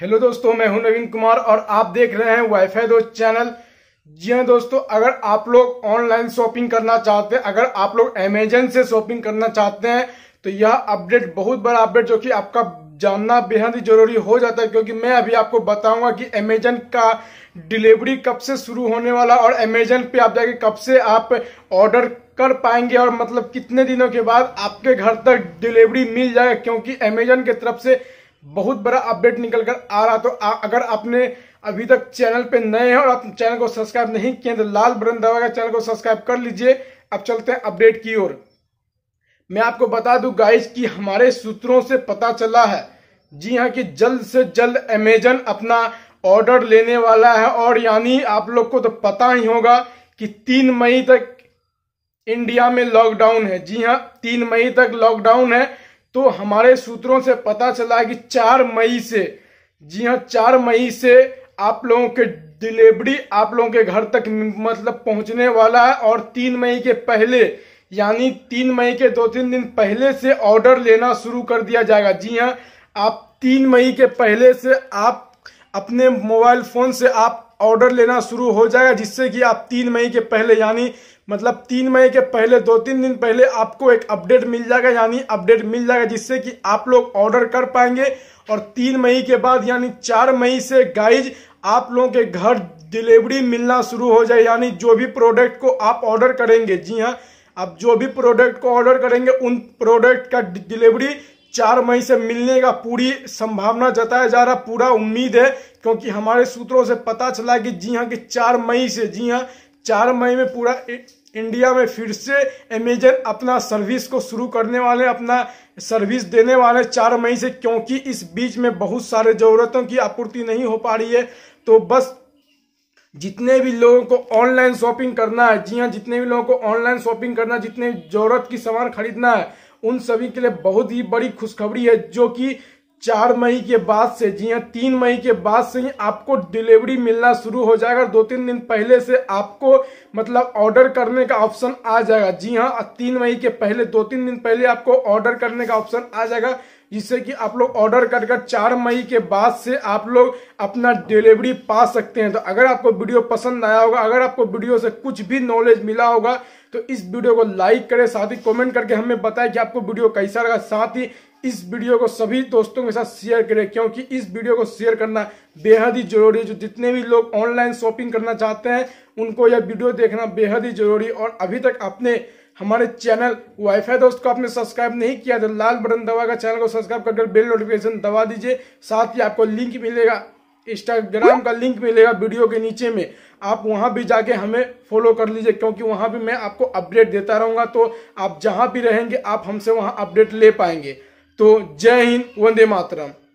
hello दोस्तों मैं हूं नवीन कुमार और आप देख रहे हैं वाईफाई दोस्त चैनल जी हाँ दोस्तों अगर आप लोग ऑनलाइन शॉपिंग करना चाहते हैं अगर आप लोग अमेजन से शॉपिंग करना चाहते हैं तो यह अपडेट बहुत बड़ा अपडेट जो कि आपका जानना बेहद ही जरूरी हो जाता है क्योंकि मैं अभी आपको बताऊंगा कि अमेजन का डिलीवरी कब से शुरू होने वाला और अमेजन पे आप जाके कब से आप ऑर्डर कर पाएंगे और मतलब कितने दिनों के बाद आपके घर तक डिलीवरी मिल जाएगा क्योंकि अमेजन की तरफ से बहुत बड़ा अपडेट निकल कर आ रहा तो आ, अगर आपने अभी तक चैनल पे नए हैं और आप चैनल को सब्सक्राइब नहीं किए तो लाल बटन दबाकर चैनल को सब्सक्राइब कर लीजिए अब चलते हैं अपडेट की ओर मैं आपको बता दूं गाइस कि हमारे सूत्रों से पता चला है जी हाँ कि जल्द से जल्द अमेजन अपना ऑर्डर लेने वाला है और यानी आप लोग को तो पता ही होगा कि तीन मई तक इंडिया में लॉकडाउन है जी हाँ तीन मई तक लॉकडाउन है तो हमारे सूत्रों से पता चला कि चार मई से जी हाँ चार मई से आप लोगों के डिलीवरी आप लोगों के घर तक मतलब पहुंचने वाला है और तीन मई के पहले यानी तीन मई के दो तीन दिन पहले से ऑर्डर लेना शुरू कर दिया जाएगा जी हाँ आप तीन मई के पहले से आप अपने मोबाइल फोन से आप ऑर्डर लेना शुरू हो जाएगा जिससे कि आप तीन मई के पहले यानी मतलब तीन मई के पहले दो तीन दिन पहले आपको एक अपडेट मिल जाएगा यानी अपडेट मिल जाएगा जिससे कि आप लोग ऑर्डर कर पाएंगे और तीन मई के बाद यानी चार मई से गाइज आप लोगों के घर डिलीवरी मिलना शुरू हो जाए यानी जो भी प्रोडक्ट को आप ऑर्डर करेंगे जी हाँ आप जो भी प्रोडक्ट को ऑर्डर करेंगे उन प्रोडक्ट का डिलीवरी चार मई से मिलने का पूरी संभावना जताया जा रहा पूरा उम्मीद है क्योंकि हमारे सूत्रों से पता चला कि जी हाँ कि चार मई से जी हाँ चार मई में पूरा इंडिया में फिर से अमेजन अपना सर्विस को शुरू करने वाले अपना सर्विस देने वाले चार मई से क्योंकि इस बीच में बहुत सारे ज़रूरतों की आपूर्ति नहीं हो पा रही है तो बस जितने भी लोगों को ऑनलाइन शॉपिंग करना है जी हाँ जितने भी लोगों को ऑनलाइन शॉपिंग करना जितने ज़रूरत की सामान खरीदना है उन सभी के लिए बहुत ही बड़ी खुशखबरी है जो कि चार मई के बाद से जी हाँ तीन मई के बाद से ही आपको डिलीवरी मिलना शुरू हो जाएगा दो तीन दिन पहले से आपको मतलब ऑर्डर करने का ऑप्शन आ जाएगा जी हाँ तीन मई के पहले दो तीन दिन पहले आपको ऑर्डर करने का ऑप्शन आ जाएगा जिससे कि आप लोग ऑर्डर कर कर चार मई के बाद से आप लोग अपना डिलीवरी पा सकते हैं तो अगर आपको वीडियो पसंद आया होगा अगर आपको वीडियो से कुछ भी नॉलेज मिला होगा तो इस वीडियो को लाइक करें साथ ही कमेंट करके हमें बताएं कि आपको वीडियो कैसा लगा साथ ही इस वीडियो को सभी दोस्तों के साथ शेयर करें क्योंकि इस वीडियो को शेयर करना बेहद ही जरूरी है जो जितने भी लोग ऑनलाइन शॉपिंग करना चाहते हैं उनको यह वीडियो देखना बेहद ही जरूरी और अभी तक आपने हमारे चैनल वाईफाई दोस्त को आपने सब्सक्राइब नहीं किया तो लाल बटन दबाकर चैनल को सब्सक्राइब करके बेल नोटिफिकेशन दबा दीजिए साथ ही आपको लिंक मिलेगा इंस्टाग्राम का लिंक मिलेगा वीडियो के नीचे में आप वहाँ भी जाके हमें फॉलो कर लीजिए क्योंकि वहाँ भी मैं आपको अपडेट देता रहूँगा तो आप जहाँ भी रहेंगे आप हमसे वहाँ अपडेट ले पाएंगे तो जय हिंद वंदे मातरम